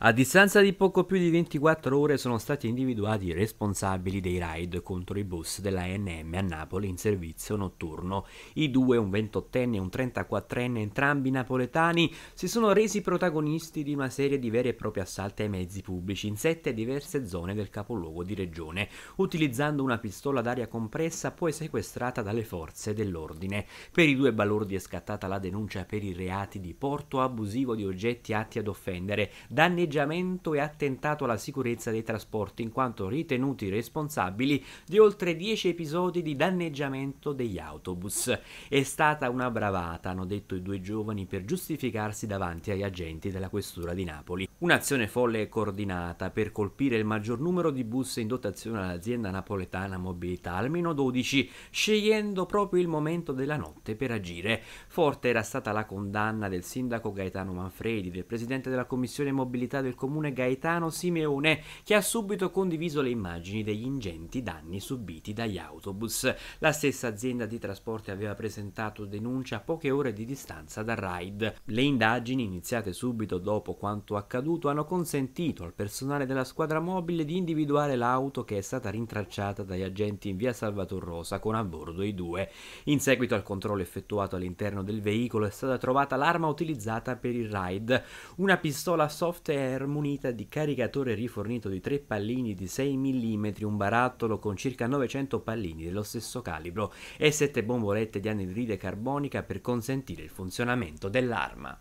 A distanza di poco più di 24 ore sono stati individuati i responsabili dei raid contro i bus della dell'ANM a Napoli in servizio notturno. I due, un 28enne e un 34enne, entrambi napoletani, si sono resi protagonisti di una serie di veri e propri assalti ai mezzi pubblici in sette diverse zone del capoluogo di regione, utilizzando una pistola d'aria compressa poi sequestrata dalle forze dell'ordine. Per i due balordi è scattata la denuncia per i reati di porto abusivo di oggetti atti ad offendere, danni atteggiamento e attentato alla sicurezza dei trasporti in quanto ritenuti responsabili di oltre 10 episodi di danneggiamento degli autobus. È stata una bravata, hanno detto i due giovani per giustificarsi davanti agli agenti della questura di Napoli. Un'azione folle e coordinata per colpire il maggior numero di bus in dotazione all'azienda napoletana Mobilità, almeno 12, scegliendo proprio il momento della notte per agire. Forte era stata la condanna del sindaco Gaetano Manfredi, del presidente della commissione Mobilità comunità del comune Gaetano Simeone, che ha subito condiviso le immagini degli ingenti danni subiti dagli autobus. La stessa azienda di trasporti aveva presentato denuncia a poche ore di distanza dal raid. Le indagini, iniziate subito dopo quanto accaduto, hanno consentito al personale della squadra mobile di individuare l'auto che è stata rintracciata dagli agenti in via Salvator Rosa con a bordo i due. In seguito al controllo effettuato all'interno del veicolo è stata trovata l'arma utilizzata per il raid, una pistola soft air è munita di caricatore rifornito di tre pallini di 6 mm, un barattolo con circa 900 pallini dello stesso calibro e sette bombolette di anidride carbonica per consentire il funzionamento dell'arma.